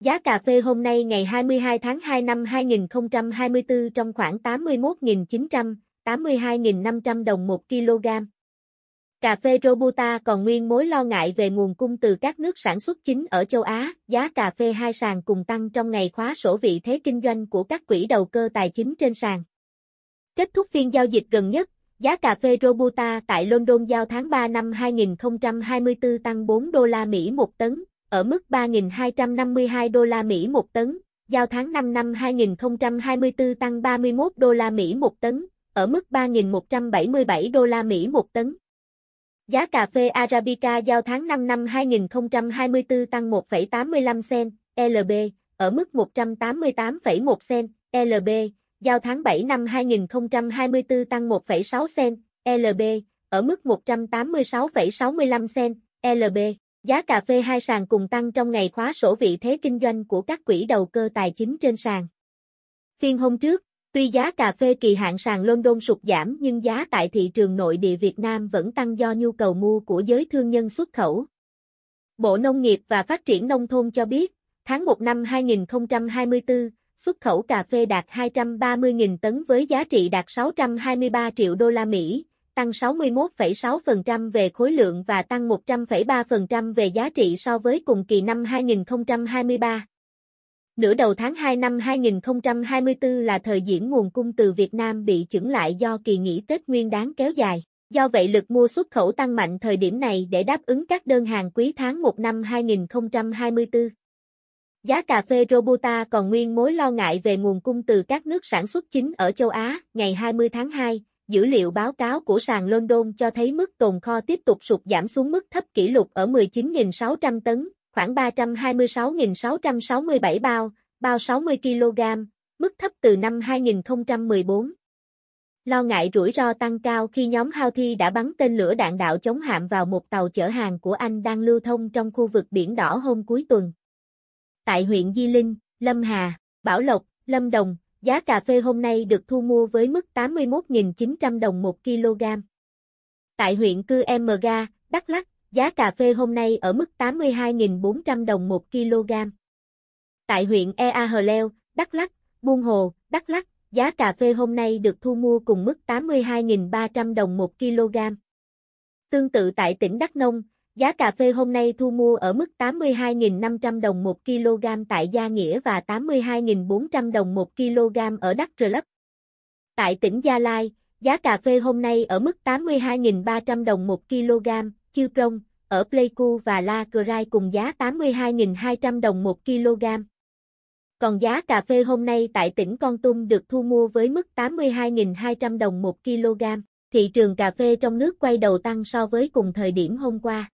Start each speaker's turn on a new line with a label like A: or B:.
A: Giá cà phê hôm nay ngày 22 tháng 2 năm 2024 trong khoảng 81.900, 82.500 đồng 1 kg. Cà phê Robusta còn nguyên mối lo ngại về nguồn cung từ các nước sản xuất chính ở châu Á, giá cà phê hai sàn cùng tăng trong ngày khóa sổ vị thế kinh doanh của các quỹ đầu cơ tài chính trên sàn. Kết thúc phiên giao dịch gần nhất, giá cà phê Robusta tại London giao tháng 3 năm 2024 tăng 4 đô la Mỹ một tấn, ở mức 3.252 đô la Mỹ một tấn, giao tháng 5 năm 2024 tăng 31 đô la Mỹ một tấn, ở mức 3.177 đô la Mỹ một tấn. Giá cà phê Arabica giao tháng 5 năm 2024 tăng 1,85 sen, LB, ở mức 188,1 sen, LB, giao tháng 7 năm 2024 tăng 1,6 sen, LB, ở mức 186,65 sen, LB. Giá cà phê hai sàn cùng tăng trong ngày khóa sổ vị thế kinh doanh của các quỹ đầu cơ tài chính trên sàn. Phiên hôm trước, tuy giá cà phê kỳ hạn sàn London sụt giảm nhưng giá tại thị trường nội địa Việt Nam vẫn tăng do nhu cầu mua của giới thương nhân xuất khẩu. Bộ Nông nghiệp và Phát triển Nông thôn cho biết, tháng 1 năm 2024, xuất khẩu cà phê đạt 230.000 tấn với giá trị đạt 623 triệu đô la Mỹ, tăng 61,6% về khối lượng và tăng 100,3% về giá trị so với cùng kỳ năm 2023. Nửa đầu tháng 2 năm 2024 là thời điểm nguồn cung từ Việt Nam bị chững lại do kỳ nghỉ Tết Nguyên đáng kéo dài. Do vậy lực mua xuất khẩu tăng mạnh thời điểm này để đáp ứng các đơn hàng quý tháng 1 năm 2024. Giá cà phê Robusta còn nguyên mối lo ngại về nguồn cung từ các nước sản xuất chính ở châu Á ngày 20 tháng 2, dữ liệu báo cáo của sàn London cho thấy mức tồn kho tiếp tục sụt giảm xuống mức thấp kỷ lục ở 19.600 tấn, khoảng 326.667 bao, bao 60 kg, mức thấp từ năm 2014. Lo ngại rủi ro tăng cao khi nhóm Houthi đã bắn tên lửa đạn đạo chống hạm vào một tàu chở hàng của Anh đang lưu thông trong khu vực biển đỏ hôm cuối tuần. Tại huyện Di Linh, Lâm Hà, Bảo Lộc, Lâm Đồng, Giá cà phê hôm nay được thu mua với mức 81.900 đồng 1 kg. Tại huyện Cư Em Ga, Đắk Lắk, giá cà phê hôm nay ở mức 82.400 đồng 1 kg. Tại huyện Ea Hờ Leo, Đắk Lắk, Buôn Hồ, Đắk Lắk, giá cà phê hôm nay được thu mua cùng mức 82.300 đồng 1 kg. Tương tự tại tỉnh Đắk Nông, Giá cà phê hôm nay thu mua ở mức 82.500 đồng 1 kg tại Gia Nghĩa và 82.400 đồng 1 kg ở Đắk Rơ Lấp. Tại tỉnh Gia Lai, giá cà phê hôm nay ở mức 82.300 đồng 1 kg, Chư Prong, ở Pleiku và La Crai cùng giá 82.200 đồng 1 kg. Còn giá cà phê hôm nay tại tỉnh Con Tum được thu mua với mức 82.200 đồng 1 kg. Thị trường cà phê trong nước quay đầu tăng so với cùng thời điểm hôm qua.